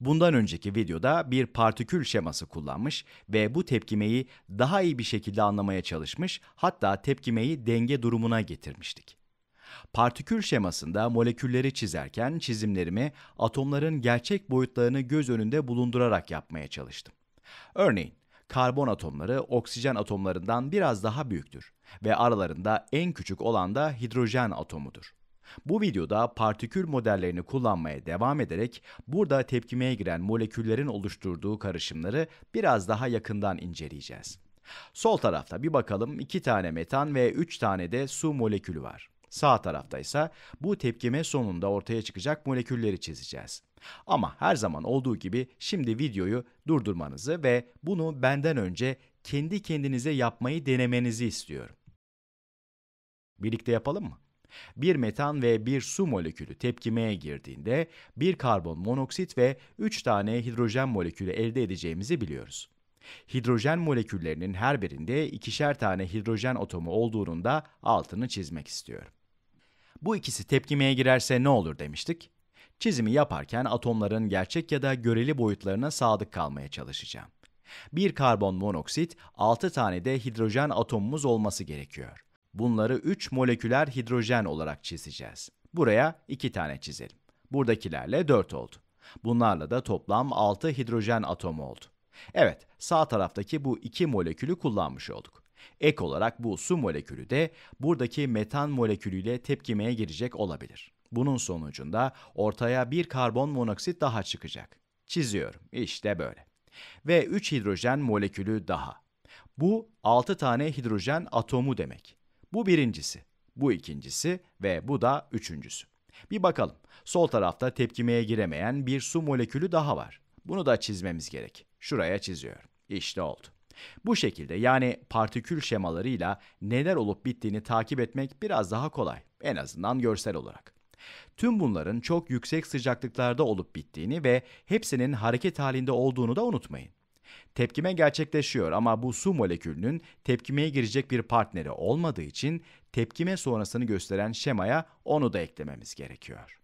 bundan önceki videoda bir partikül şeması kullanmış ve bu tepkimeyi daha iyi bir şekilde anlamaya çalışmış hatta tepkimeyi denge durumuna getirmiştik. Partikül şemasında molekülleri çizerken çizimlerimi atomların gerçek boyutlarını göz önünde bulundurarak yapmaya çalıştım. Örneğin karbon atomları oksijen atomlarından biraz daha büyüktür ve aralarında en küçük olan da hidrojen atomudur. Bu videoda partikül modellerini kullanmaya devam ederek burada tepkimeye giren moleküllerin oluşturduğu karışımları biraz daha yakından inceleyeceğiz. Sol tarafta bir bakalım 2 tane metan ve 3 tane de su molekülü var. Sağ tarafta ise bu tepkime sonunda ortaya çıkacak molekülleri çizeceğiz. Ama her zaman olduğu gibi şimdi videoyu durdurmanızı ve bunu benden önce kendi kendinize yapmayı denemenizi istiyorum. Birlikte yapalım mı? Bir metan ve bir su molekülü tepkimeye girdiğinde bir karbon monoksit ve 3 tane hidrojen molekülü elde edeceğimizi biliyoruz. Hidrojen moleküllerinin her birinde ikişer tane hidrojen atomu olduğunun da altını çizmek istiyorum. Bu ikisi tepkimeye girerse ne olur demiştik? Çizimi yaparken atomların gerçek ya da göreli boyutlarına sadık kalmaya çalışacağım. Bir karbon monoksit, 6 tane de hidrojen atomumuz olması gerekiyor. Bunları 3 moleküler hidrojen olarak çizeceğiz. Buraya 2 tane çizelim. Buradakilerle 4 oldu. Bunlarla da toplam 6 hidrojen atomu oldu. Evet, sağ taraftaki bu iki molekülü kullanmış olduk. Ek olarak bu su molekülü de buradaki metan molekülüyle tepkimeye girecek olabilir. Bunun sonucunda ortaya bir karbon monoksit daha çıkacak. Çiziyorum, işte böyle. Ve 3 hidrojen molekülü daha. Bu 6 tane hidrojen atomu demek. Bu birincisi, bu ikincisi ve bu da üçüncüsü. Bir bakalım. Sol tarafta tepkimeye giremeyen bir su molekülü daha var. Bunu da çizmemiz gerek. Şuraya çiziyorum. İşte oldu. Bu şekilde yani partikül şemalarıyla neler olup bittiğini takip etmek biraz daha kolay. En azından görsel olarak. Tüm bunların çok yüksek sıcaklıklarda olup bittiğini ve hepsinin hareket halinde olduğunu da unutmayın. Tepkime gerçekleşiyor ama bu su molekülünün tepkimeye girecek bir partneri olmadığı için tepkime sonrasını gösteren şemaya onu da eklememiz gerekiyor.